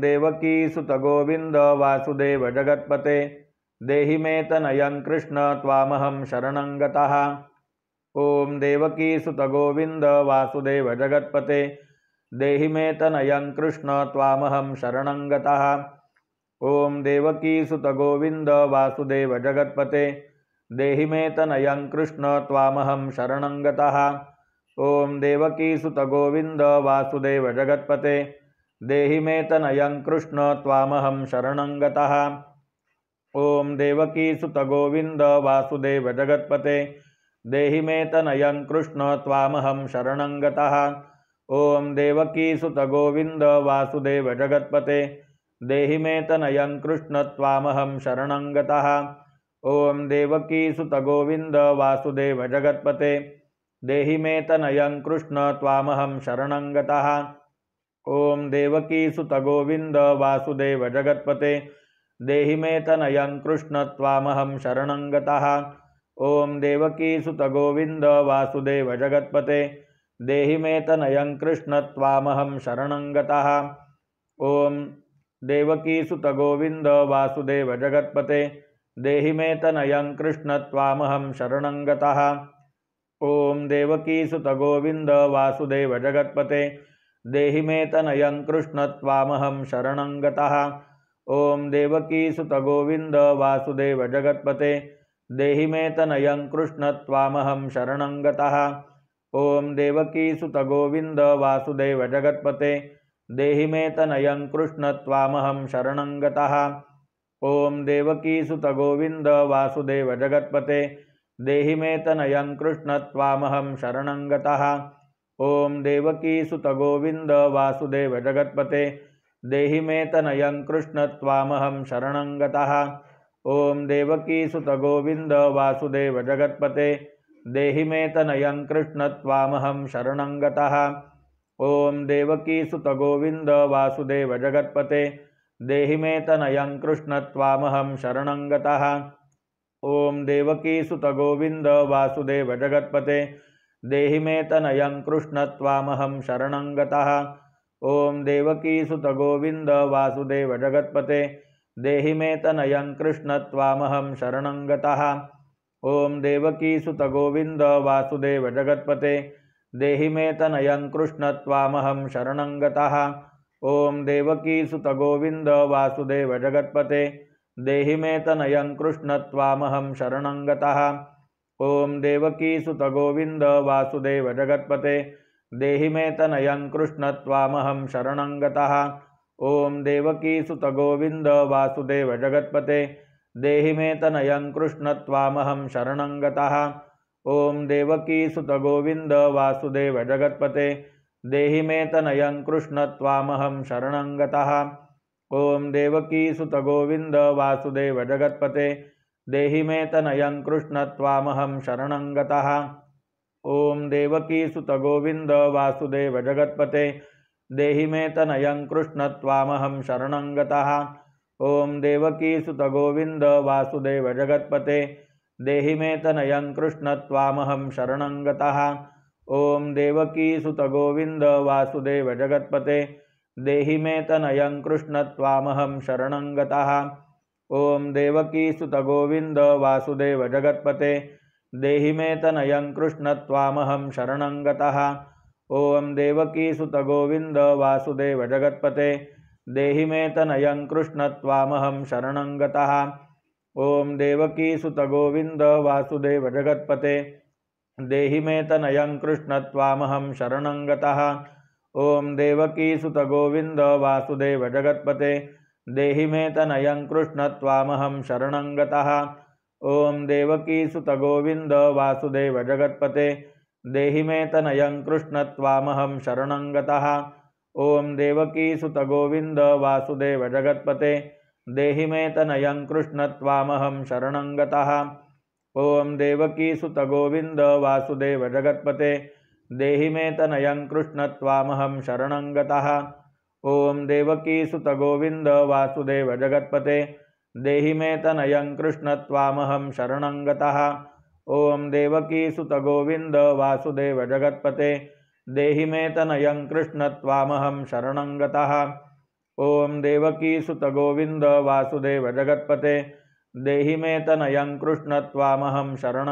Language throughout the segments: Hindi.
देवकी गोविंद वासुदेव जगत्पते देहि मे तनयं कृष्ण त्वामहं शरणं गतः ॐ देवकी गोविंद वासुदेव जगत्पते देहि मे तनयं कृष्ण त्वामहं शरणं गतः ॐ देवकी गोविंद वासुदेव जगत्पते देहि मे तनयं कृष्ण त्वामहं शरणं गतः ॐ देवकी गोविंद वासुदेव जगत्पते देहि मे तनय कृष्ण त्वामहं शरणं देवकी सुत गोविंद वासुदेव जगत्पते देहि मे तनय कृष्ण त्वामहं शरणं देवकी सुत गोविंद वासुदेव जगत्पते देहि मे तनय कृष्ण त्वामहं शरणं देवकी सुत गोविंद वासुदेव जगत्पते देहि मे तनय कृष्ण त्वामहं शरण गता ओम देवकी सुत गोविंद वासुदेव जगत्पते देहि मे कृष्ण तामहम शरण ओम देवकी सुत गोविंद वासुदेव जगत्पते देहि मे कृष्ण तामहम शरण ओम देवकी सुत गोविंद वासुदेव जगत्पते देहि मे कृष्ण तामहम शरण ओम देवकी सुत गोविंद वासुदेव जगतपते देहि मे तनयं कृष्णत्वामहं शरणं गतः ॐ देवकीसुतगोविन्द वासुदेव जगत्पते देहि मे तनयं कृष्णत्वामहं शरणं गतः ॐ देवकीसुतगोविन्द वासुदेव जगत्पते देहि मे तनयं कृष्णत्वामहं शरणं गतः ॐ देवकीसुतगोविन्द वासुदेव जगत्पते देहि मे तनयं कृष्णत्वामहं शरणं गतः ओम देवकी सुत गोविंद वासुदेव जगत्पते देहि मे तनयं कृष्ण तामहम शरण ओम देवकी सुत गोविंद वासुदेव जगत्पते देहि मे तनयं कृष्ण तामहम शरण ओम देवकी सुत गोविंद वासुदेव जगत्पते देहि मे तनयं कृष्ण तामहम शरण ओम देवकी सुत गोविंद वासुदेव जगत्पते देहि मे तनयं कृष्णत्वामहं शरणं गतः ॐ देवकीसुतगोविन्द वासुदेव जगत्पते देहि मे तनयं कृष्णत्वामहं शरणं गतः ॐ देवकीसुतगोविन्द वासुदेव जगत्पते देहि मे तनयं कृष्णत्वामहं शरणं गतः ॐ देवकीसुतगोविन्द वासुदेव जगत्पते देहि मे तनयं कृष्णत्वामहं शरणं गतः देवकी सुत गोविंद वासुदेव जगत्पते देहि मे तनयं कृष्ण त्वामहं शरणं गतः देवकी सुत गोविंद वासुदेव जगत्पते देहि मे तनयं कृष्ण शरणं गतः देवकी सुत गोविंद वासुदेव जगत्पते देहि मे तनयं कृष्ण शरणं गतः देवकी सुत गोविंद वासुदेव जगत्पते देहि मे तनयं कृष्ण त्वामहं शरणं गतः ॐ देवकीसुतगोविन्द वासुदेव जगत्पते देहि मे तनयं कृष्ण त्वामहं शरणं गतः ॐ देवकीसुतगोविन्द वासुदेव जगत्पते देहि मे तनयं कृष्ण त्वामहं शरणं गतः ॐ देवकीसुतगोविन्द वासुदेव जगत्पते देहि मे तनयं कृष्ण त्वामहं शरणं गतः ओम देवकी सुत गोविंद वासुदेव जगत्पते देहि मे तनयं कृष्ण तामहम शरण ओम देवकी सुत गोविंद वासुदेव जगत्पते देहि मे तनयं कृष्ण तामहम शरण ओम देवकी सुत गोविंद वासुदेव जगत्पते देहि मे तनयं कृष्ण तामहम शरण ओम देवकी सुत गोविंद वासुदेव जगत्पते देहि मे तनयं कृष्ण त्वामहं शरणं गतः ॐ देवकीसुतगोविन्द वासुदेव जगत्पते देहि मे तनयं कृष्ण त्वामहं शरणं गतः ॐ देवकीसुतगोविन्द वासुदेव जगत्पते देहि मे तनयं कृष्ण त्वामहं शरणं गतः ॐ देवकीसुतगोविन्द वासुदेव जगत्पते देहि मे तनयं कृष्ण त्वामहं शरणं गतः ओम देवकी सुत गोविंद वासुदेव जगत्पते देहि मे तनय कृष्ण तामहम शरण ओम देवकी सुत गोविंद वासुदेव जगत्पते देहि मे तनय कृष्ण तामहम शरण ओम देवकी सुत गोविंद वासुदेव जगत्पते देहि मे तनय कृष्ण तामहम शरण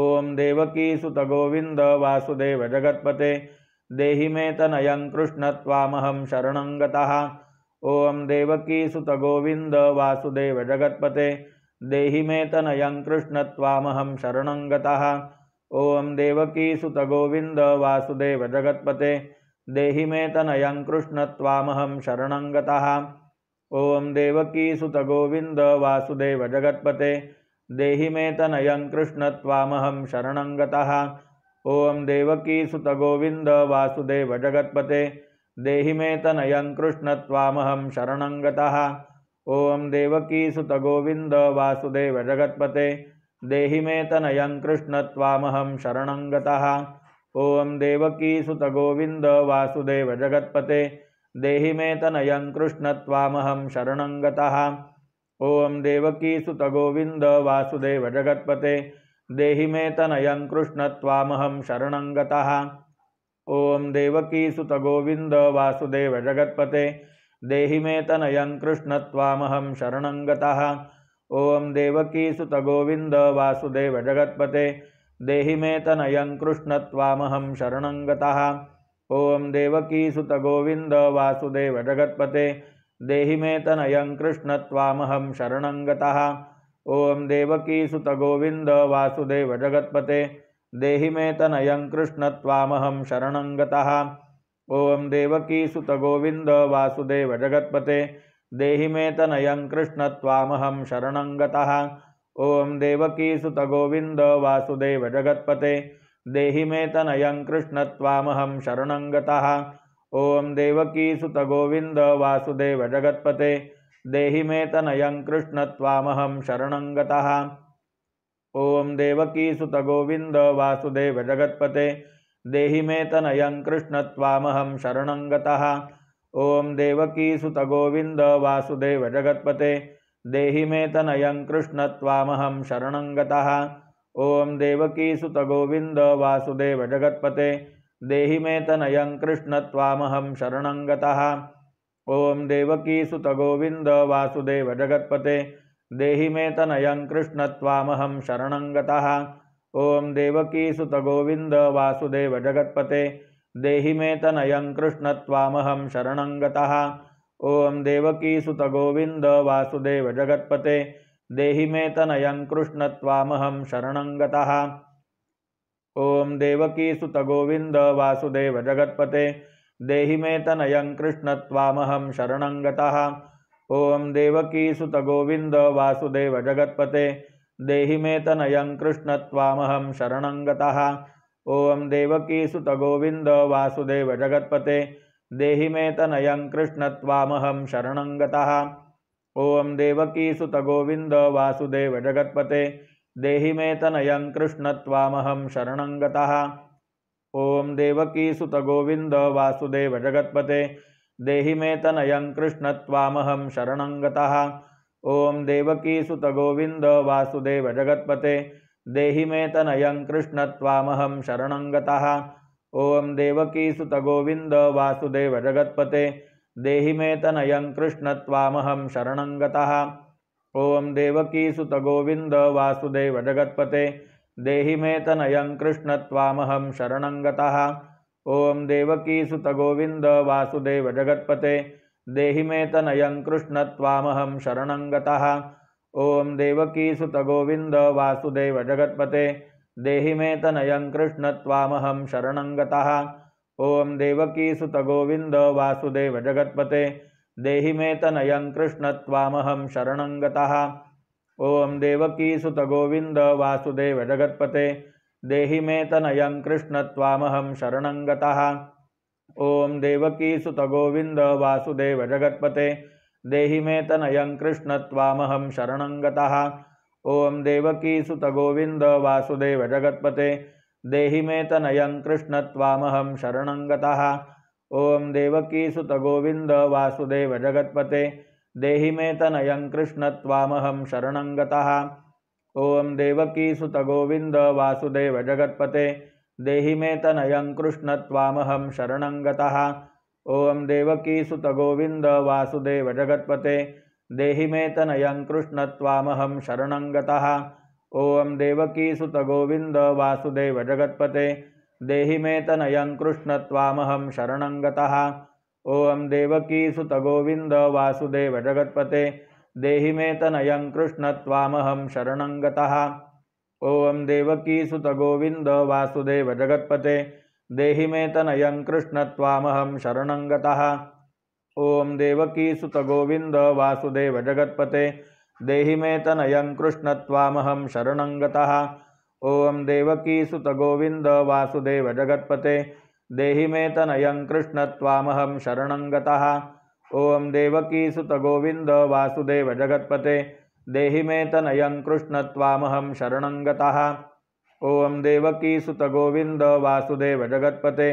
ओम देवकी सुत गोविंद वासुदेव जगत्पते देहि मे तनयं कृष्ण त्वामहं शरणं गतः ॐ देवकीसुतगोविन्द वासुदेव जगत्पते देहि मे तनयं कृष्ण त्वामहं शरणं गतः ॐ देवकीसुतगोविन्द वासुदेव जगत्पते देहि मे तनयं कृष्ण त्वामहं शरणं गतः ॐ देवकीसुतगोविन्द वासुदेव जगत्पते देहि मे तनयं कृष्ण त्वामहं शरणं गतः ओम देवकी सुत गोविंद वासुदेव जगत्पते देहि मे तनयं कृष्ण तामहम शरण ओम देवकी सुत गोविंद वासुदेव जगत्पते देहि मे तनयं कृष्ण तामहम शरण ओम देवकी सुत गोविंद वासुदेव जगत्पते देहि मे तनयं कृष्ण तामहम शरण ओम देवकी सुत गोविंद वासुदेव जगत्पते देहि मे तनयं कृष्ण त्वामहं शरणं गतः ॐ देवकीसुतगोविन्द वासुदेव जगत्पते देहि मे तनयं कृष्ण त्वामहं शरणं गतः ॐ देवकीसुतगोविन्द वासुदेव जगत्पते देहि मे तनयं कृष्ण शरणं गतः ॐ देवकीसुतगोविन्द वासुदेव जगत्पते देहि मे तनयं कृष्ण शरणं गतः ओम देवकी सुत गोविंद वासुदेव जगत्पते देहि मे तनय कृष्ण तामहम शरण ओम देवकी सुत गोविंद वासुदेव जगत्पते देहि मे तनय कृष्ण तामहम शरण ओम देवकी सुत गोविंद वासुदेव जगत्पते देहि मे तनय कृष्ण तामहम शरण ओम देवकी सुत गोविंद वासुदेव जगतपते देहि मे तनयं कृष्ण त्वामहं शरणं गतः ॐ देवकीसुतगोविन्द वासुदेव जगत्पते देहि मे तनयं कृष्ण त्वामहं शरणं गतः ॐ देवकीसुतगोविन्द वासुदेव जगत्पते देहि मे तनयं कृष्ण त्वामहं शरणं गतः ॐ देवकीसुतगोविन्द वासुदेव जगत्पते देहि मे तनयं कृष्ण त्वामहं शरणं गतः ओम देवकी सुत गोविंद वासुदेव जगत्पते देहि मे तनयं कृष्ण तामहम शरण ओम देवकी सुत गोविंद वासुदेव जगत्पते देहि मे तनयं कृष्ण तामहम शरण ओम देवकी सुत गोविंद वासुदेव जगत्पते देहि मे तनयं कृष्ण तामहम शरण ओम देवकी सुत गोविंद वासुदेव जगत्पते देहि मे शरण गता ओं देवकी सुत गोविंद वासुदेव जगत्पते देहि मे शरण गता ओं देवकी सुत गोविंद वासुदेव जगत्पते देहि मे शरण गता ओं देवकी सुत गोविंद वासुदेव जगत्पते देहि मे तनयं कृष्णत्वामहं शरण गता ओम देवकी सुत गोविंद वासुदेव जगत्पते देहि मे तनयं कृष्ण तामहम शरण ओम देवकी सुत गोविंद वासुदेव जगत्पते देहि मे तनयं कृष्ण तामहम शरण ओम देवकी सुत गोविंद वासुदेव जगत्पते देहि मे तनयं कृष्ण तामहम शरण ओम देवकी सुत गोविंद वासुदेव जगत्पते देहि मे तनय कृष्ण तामहम शरण गता ओं देवकी सुत गोविंद वासुदेव जगत्पते देहि मे तनय कृष्ण तामहम शरण गता ओं देवकी सुत गोविंद वासुदेव जगत्पते देहि मे तनय कृष्ण तामहम शरण गता ओं देवकी सुत गोविंद वासुदेव जगत्पते देहि मे तनय कृष्ण तामहम शरण गता ओम देवकी सुत गोविंद वासुदेव जगत्पते देहि मे तनय कृष्ण तामहम शरण ओम देवकी सुत गोविंद वासुदेव जगत्पते देहि मे तनय कृष्ण तामहम शरण ओम देवकी सुत गोविंद वासुदेव जगत्पते देहि मे तनय कृष्ण तामहम शरण ओम देवकी सुत गोविंद वासुदेव जगतपते देहि मे तनय कृष्ण शरण गता ओं देवकी सुत गोविंद वासुदेव जगत्पते देहि मे तनय कृष्ण शरण गता ओं देवकी सुत गोविंद वासुदेव जगत्पते देहि मे तनय कृष्ण शरण गता ओं देवकी सुत गोविंद वासुदेव जगत्पते देहि मे तनय कृष्ण तामहम शरण गता ओम देवकी सुत गोविंद वासुदेव जगतपते देहि मे तनय कृष्ण तामहम शरण ओम देवकी सुत गोविंद वासुदेव जगतपते देहि मे तनय कृष्ण तामहम शरण ओम देवकी सुत गोविंद वासुदेव जगतपते देहि मे तनय कृष्ण तामहम शरण ओम देवकी सुत गोविंद वासुदेव जगतपते देहि मे तनयं कृष्ण तामहम शरण ओम देवकी सुत गोविंद वासुदेव जगत्पते देहि मे तनयं कृष्ण तामहम शरण ओम देवकी सुत गोविंद वासुदेव जगत्पते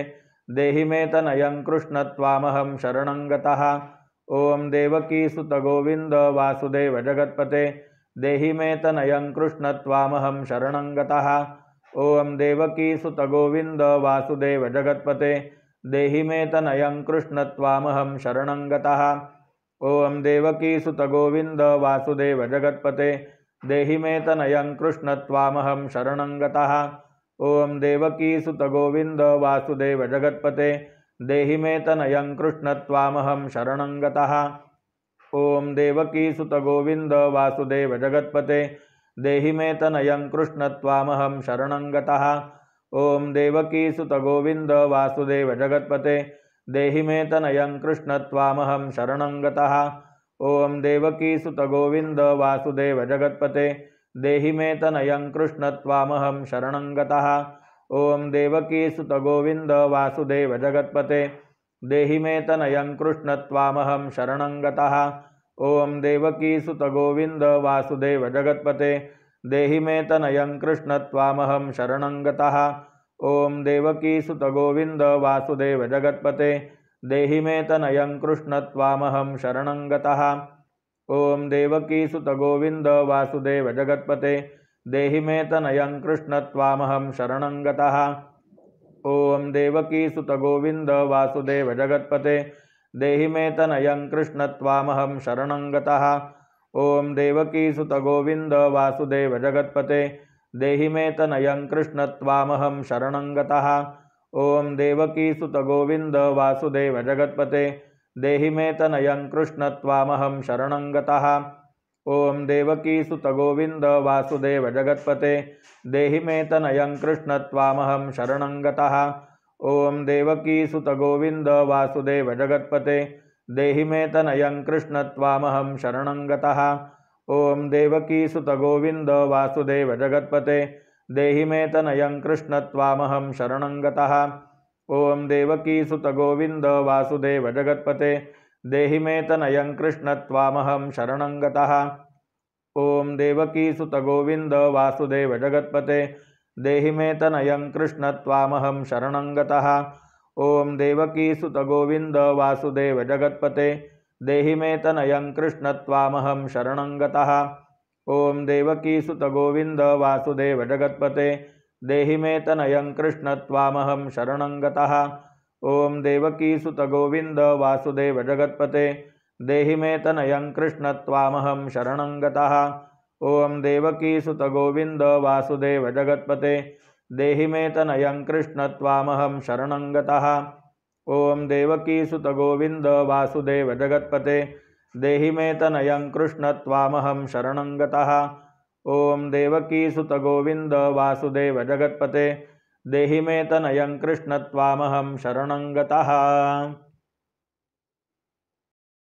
देहि मे तनयं कृष्ण तामहम शरण ओम देवकी सुत गोविंद वासुदेव जगत्पते देहि मे तनयं कृष्ण तामहम शरण ओम देवकी सुत गोविंद वासुदेव जगत्पते देहि मे तनयं कृष्णत्वामहं शरणं गतः ओम देवकी सुत गोविंद वासुदेव जगत्पते देहि मे तनयं कृष्णत्वामहं शरणं गतः ओम देवकी सुत गोविंद वासुदेव जगत्पते देहि मे तनयं कृष्णत्वामहं शरणं गतः ओम देवकी सुत गोविंद वासुदेव जगत्पते देहि मे तनयं गता ओं देवकी सुत गोविंद वासुदेव जगत्पते देहि मे तनयं गता ओं देवकी सुत गोविंद वासुदेव जगत्पते देहि मे तनयं गता ओं देवकी सुत गोविंद वासुदेव जगत्पते देहि मे तनयं कृष्णत्वामहं शरण गता ओम देवकी सुत गोविंद वासुदेव जगतपते देहि मे तनयं कृष्ण तामहम शरण ओम देवकी सुत गोविंद वासुदेव जगतपते देहि मे तनयं कृष्ण तामहम शरण ओम देवकी सुत गोविंद वासुदेव जगतपते देहि मे तनयं कृष्ण तामहम शरण ओम देवकी सुत गोविंद वासुदेव जगतपते देहि मे तनयं कृष्ण त्वामहं शरणं गतः ॐ देवकीसुतगोविन्द वासुदेव जगत्पते देहि मे तनयं कृष्ण त्वामहं शरणं गतः ॐ देवकीसुतगोविन्द वासुदेव जगत्पते देहि मे तनयं कृष्ण त्वामहं शरणं गतः ॐ देवकीसुतगोविन्द वासुदेव जगत्पते देहि मे तनयं कृष्ण त्वामहं शरणं गतः ओम देवकी सुत गोविंद वासुदेव जगत्पते देहि मे तनयं कृष्ण तामहम शरण ओम देवकी सुत गोविंद वासुदेव जगत्पते देहि मे तनयं कृष्ण तामहम शरण ओम देवकी सुत गोविंद वासुदेव जगत्पते देहि मे तनयं कृष्ण तामहम शरण ओम देवकी सुत गोविंद वासुदेव जगत्पते देहि मे तनयं कृष्ण त्वामहं शरणं गतः ॐ गोविंद वासुदेव जगत्पते देहि मे तनयं कृष्ण त्वामहं शरणं गतः ॐ गोविंद वासुदेव जगत्पते देहि मे तनयं कृष्ण त्वामहं शरणं गतः ॐ गोविंद वासुदेव जगत्पते देहि मे तनयं कृष्ण त्वामहं शरण गतः ओम सुत गोविंद वासुदेव जगत्पते देहि मे कृष्ण तामहम शरण ओम सुत गोविंद वासुदेव जगत्पते देहि मे तनय कृष्ण तामहम शरण ओम सुत गोविंद वासुदेव जगत्पते देहि मे तनय कृष्ण तामहम शरण